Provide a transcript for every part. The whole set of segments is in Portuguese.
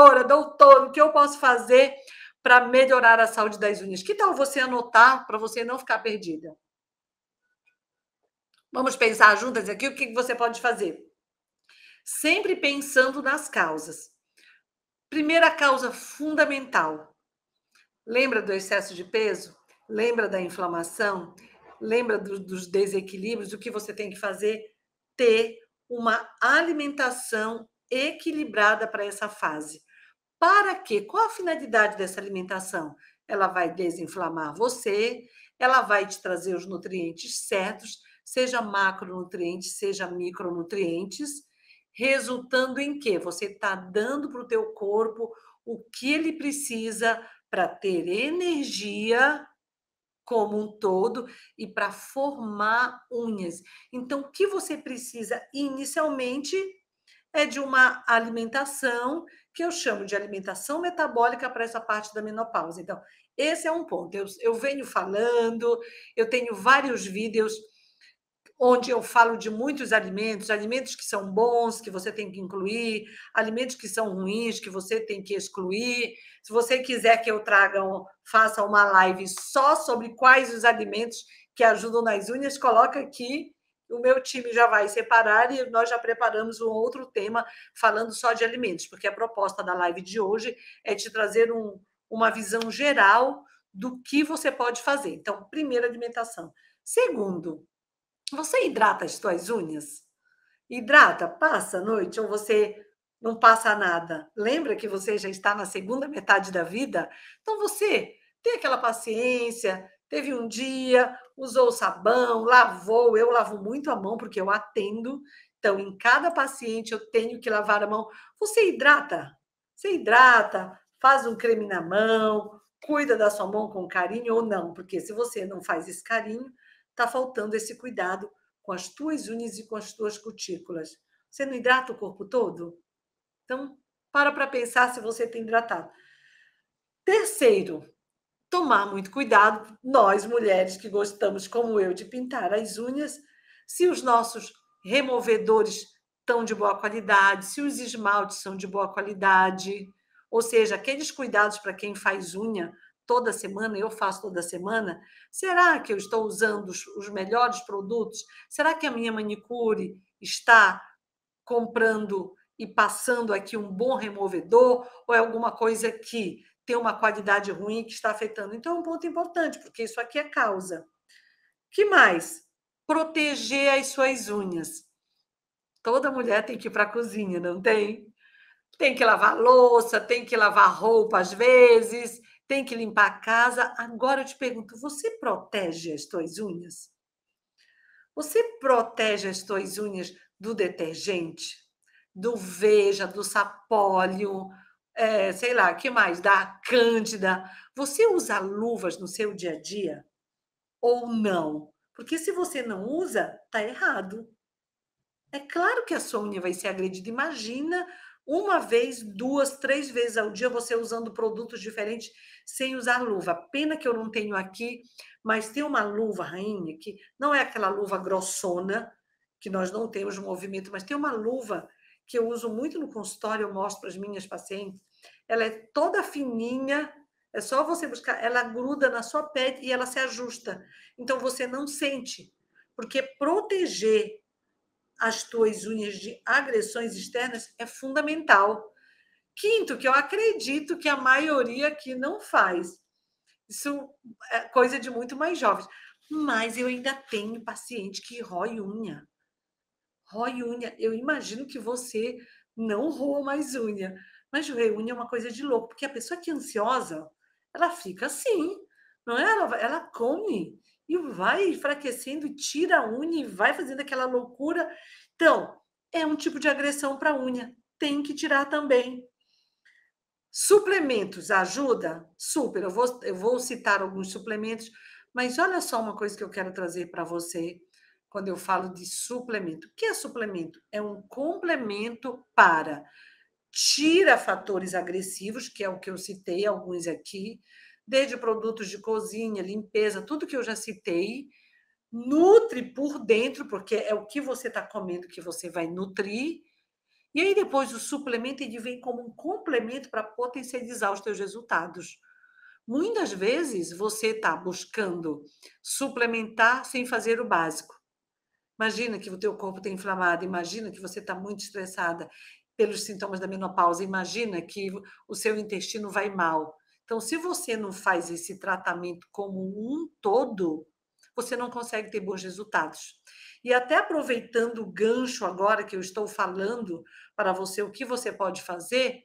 doutora, doutor, o que eu posso fazer para melhorar a saúde das unhas? Que tal você anotar para você não ficar perdida? Vamos pensar juntas aqui o que você pode fazer. Sempre pensando nas causas. Primeira causa fundamental. Lembra do excesso de peso? Lembra da inflamação? Lembra do, dos desequilíbrios? O que você tem que fazer? Ter uma alimentação equilibrada para essa fase. Para quê? Qual a finalidade dessa alimentação? Ela vai desinflamar você, ela vai te trazer os nutrientes certos, seja macronutrientes, seja micronutrientes, resultando em que você está dando para o teu corpo o que ele precisa para ter energia como um todo e para formar unhas. Então, o que você precisa inicialmente é de uma alimentação que eu chamo de alimentação metabólica para essa parte da menopausa. Então, esse é um ponto. Eu, eu venho falando, eu tenho vários vídeos onde eu falo de muitos alimentos, alimentos que são bons, que você tem que incluir, alimentos que são ruins, que você tem que excluir. Se você quiser que eu traga, faça uma live só sobre quais os alimentos que ajudam nas unhas, coloca aqui o meu time já vai separar e nós já preparamos um outro tema falando só de alimentos, porque a proposta da live de hoje é te trazer um, uma visão geral do que você pode fazer. Então, primeira alimentação. Segundo, você hidrata as suas unhas? Hidrata, passa a noite ou você não passa nada? Lembra que você já está na segunda metade da vida? Então, você tem aquela paciência, Teve um dia, usou sabão, lavou. Eu lavo muito a mão porque eu atendo. Então, em cada paciente eu tenho que lavar a mão. Você hidrata? Você hidrata, faz um creme na mão, cuida da sua mão com carinho ou não? Porque se você não faz esse carinho, está faltando esse cuidado com as tuas unhas e com as tuas cutículas. Você não hidrata o corpo todo? Então, para para pensar se você tem hidratado. Terceiro, tomar muito cuidado, nós mulheres que gostamos, como eu, de pintar as unhas, se os nossos removedores estão de boa qualidade, se os esmaltes são de boa qualidade. Ou seja, aqueles cuidados para quem faz unha toda semana, eu faço toda semana, será que eu estou usando os, os melhores produtos? Será que a minha manicure está comprando e passando aqui um bom removedor ou é alguma coisa que tem uma qualidade ruim que está afetando. Então, é um ponto importante, porque isso aqui é causa. que mais? Proteger as suas unhas. Toda mulher tem que ir para a cozinha, não tem? Tem que lavar louça, tem que lavar roupa às vezes, tem que limpar a casa. Agora eu te pergunto, você protege as suas unhas? Você protege as suas unhas do detergente, do veja, do sapólio, é, sei lá, que mais? Da Cândida. Você usa luvas no seu dia a dia ou não? Porque se você não usa, tá errado. É claro que a sua unha vai ser agredida. Imagina uma vez, duas, três vezes ao dia você usando produtos diferentes sem usar luva. Pena que eu não tenho aqui, mas tem uma luva, rainha, que não é aquela luva grossona, que nós não temos movimento, mas tem uma luva que eu uso muito no consultório, eu mostro para as minhas pacientes, ela é toda fininha, é só você buscar, ela gruda na sua pele e ela se ajusta. Então você não sente, porque proteger as tuas unhas de agressões externas é fundamental. Quinto, que eu acredito que a maioria aqui não faz. Isso é coisa de muito mais jovens. Mas eu ainda tenho paciente que rói unha rói unha. Eu imagino que você não roa mais unha, mas roer unha é uma coisa de louco, porque a pessoa que é ansiosa, ela fica assim, não é? Ela, ela come e vai enfraquecendo e tira a unha e vai fazendo aquela loucura. Então, é um tipo de agressão para a unha, tem que tirar também. Suplementos ajuda? Super. Eu vou, eu vou citar alguns suplementos, mas olha só uma coisa que eu quero trazer para você quando eu falo de suplemento. O que é suplemento? É um complemento para tira fatores agressivos, que é o que eu citei alguns aqui, desde produtos de cozinha, limpeza, tudo que eu já citei, nutre por dentro, porque é o que você está comendo que você vai nutrir. E aí depois o suplemento ele vem como um complemento para potencializar os teus resultados. Muitas vezes você está buscando suplementar sem fazer o básico. Imagina que o teu corpo está inflamado, imagina que você está muito estressada pelos sintomas da menopausa, imagina que o seu intestino vai mal. Então, se você não faz esse tratamento como um todo, você não consegue ter bons resultados. E até aproveitando o gancho agora que eu estou falando para você o que você pode fazer,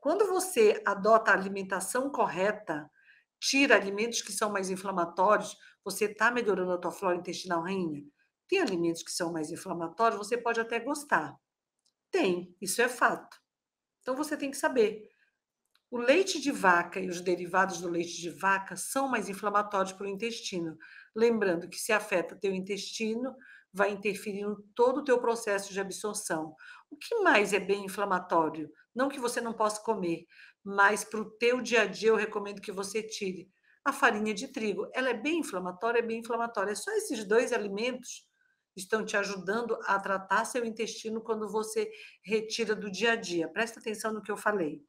quando você adota a alimentação correta, tira alimentos que são mais inflamatórios, você está melhorando a tua flora intestinal rainha. Tem alimentos que são mais inflamatórios, você pode até gostar. Tem, isso é fato. Então você tem que saber. O leite de vaca e os derivados do leite de vaca são mais inflamatórios para o intestino. Lembrando que se afeta teu intestino, vai interferir em todo o teu processo de absorção. O que mais é bem inflamatório? Não que você não possa comer, mas para o teu dia a dia eu recomendo que você tire a farinha de trigo. Ela é bem inflamatória, é bem inflamatória. É só esses dois alimentos estão te ajudando a tratar seu intestino quando você retira do dia a dia. Presta atenção no que eu falei.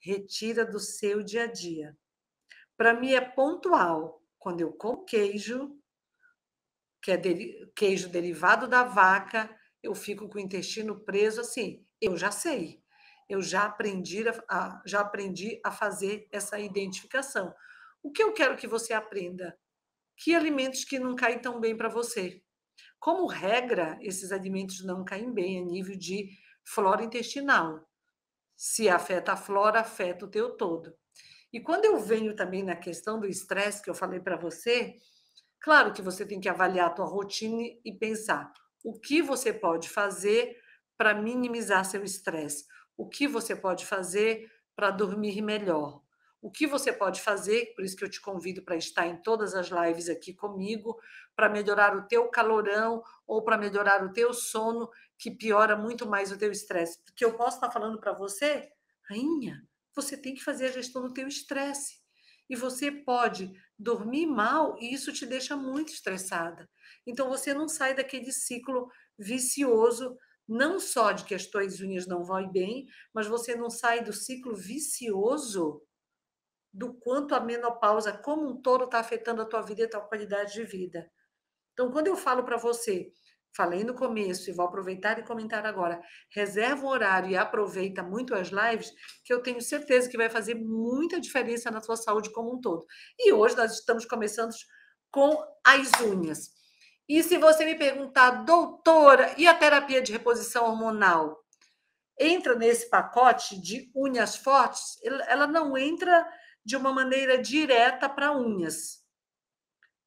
Retira do seu dia a dia. Para mim é pontual. Quando eu como queijo, que é deri queijo derivado da vaca, eu fico com o intestino preso assim. Eu já sei. Eu já aprendi a, a já aprendi a fazer essa identificação. O que eu quero que você aprenda? Que alimentos que não caem tão bem para você? Como regra, esses alimentos não caem bem a nível de flora intestinal. Se afeta a flora, afeta o teu todo. E quando eu venho também na questão do estresse que eu falei para você, claro que você tem que avaliar a tua rotina e pensar o que você pode fazer para minimizar seu estresse, o que você pode fazer para dormir melhor, o que você pode fazer, por isso que eu te convido para estar em todas as lives aqui comigo, para melhorar o teu calorão ou para melhorar o teu sono, que piora muito mais o teu estresse. Porque eu posso estar falando para você, rainha, você tem que fazer a gestão do teu estresse. E você pode dormir mal e isso te deixa muito estressada. Então você não sai daquele ciclo vicioso não só de que as tuas unhas não vão bem, mas você não sai do ciclo vicioso do quanto a menopausa como um todo está afetando a tua vida e a tua qualidade de vida. Então, quando eu falo para você, falei no começo e vou aproveitar e comentar agora, reserva um horário e aproveita muito as lives, que eu tenho certeza que vai fazer muita diferença na tua saúde como um todo. E hoje nós estamos começando com as unhas. E se você me perguntar, doutora, e a terapia de reposição hormonal? Entra nesse pacote de unhas fortes? Ela não entra de uma maneira direta para unhas.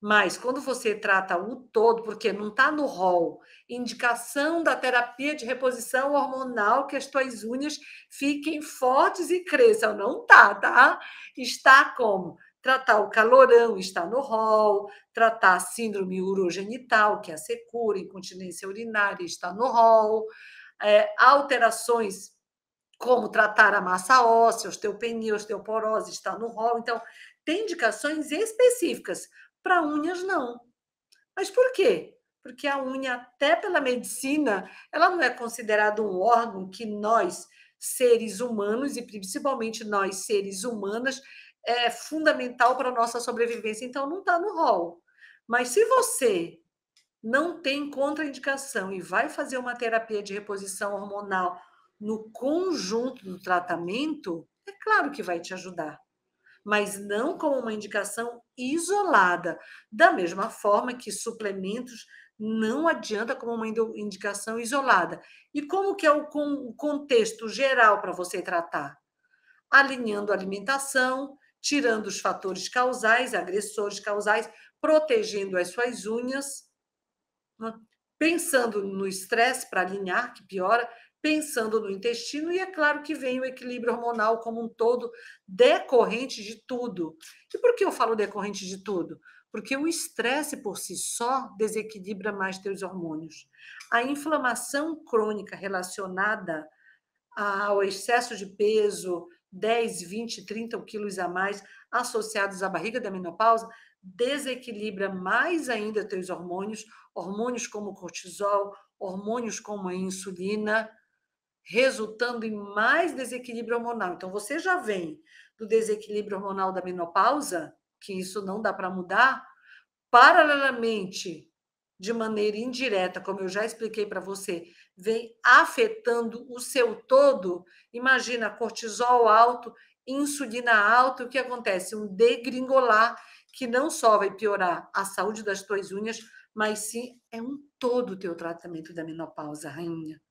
Mas quando você trata o todo, porque não está no rol, indicação da terapia de reposição hormonal que as tuas unhas fiquem fortes e cresçam. Não está, tá? Está como? Tratar o calorão está no rol, tratar a síndrome urogenital, que é a secura, incontinência urinária, está no rol, é, alterações como tratar a massa óssea, osteopenia, osteoporose, está no rol. Então, tem indicações específicas. Para unhas, não. Mas por quê? Porque a unha, até pela medicina, ela não é considerada um órgão que nós, seres humanos, e principalmente nós, seres humanas, é fundamental para a nossa sobrevivência. Então, não está no rol. Mas se você não tem contraindicação e vai fazer uma terapia de reposição hormonal no conjunto do tratamento, é claro que vai te ajudar, mas não como uma indicação isolada. Da mesma forma que suplementos não adianta como uma indicação isolada. E como que é o, contexto geral para você tratar? Alinhando a alimentação, tirando os fatores causais, agressores causais, protegendo as suas unhas, né? pensando no estresse para alinhar, que piora, pensando no intestino, e é claro que vem o equilíbrio hormonal como um todo, decorrente de tudo. E por que eu falo decorrente de tudo? Porque o estresse por si só desequilibra mais teus hormônios. A inflamação crônica relacionada ao excesso de peso, 10, 20, 30 quilos a mais, associados à barriga da menopausa, desequilibra mais ainda teus hormônios, hormônios como cortisol, hormônios como a insulina, resultando em mais desequilíbrio hormonal. Então, você já vem do desequilíbrio hormonal da menopausa, que isso não dá para mudar, paralelamente, de maneira indireta, como eu já expliquei para você, vem afetando o seu todo. Imagina cortisol alto, insulina alta, o que acontece? Um degringolar que não só vai piorar a saúde das tuas unhas, mas sim é um todo o teu tratamento da menopausa, rainha.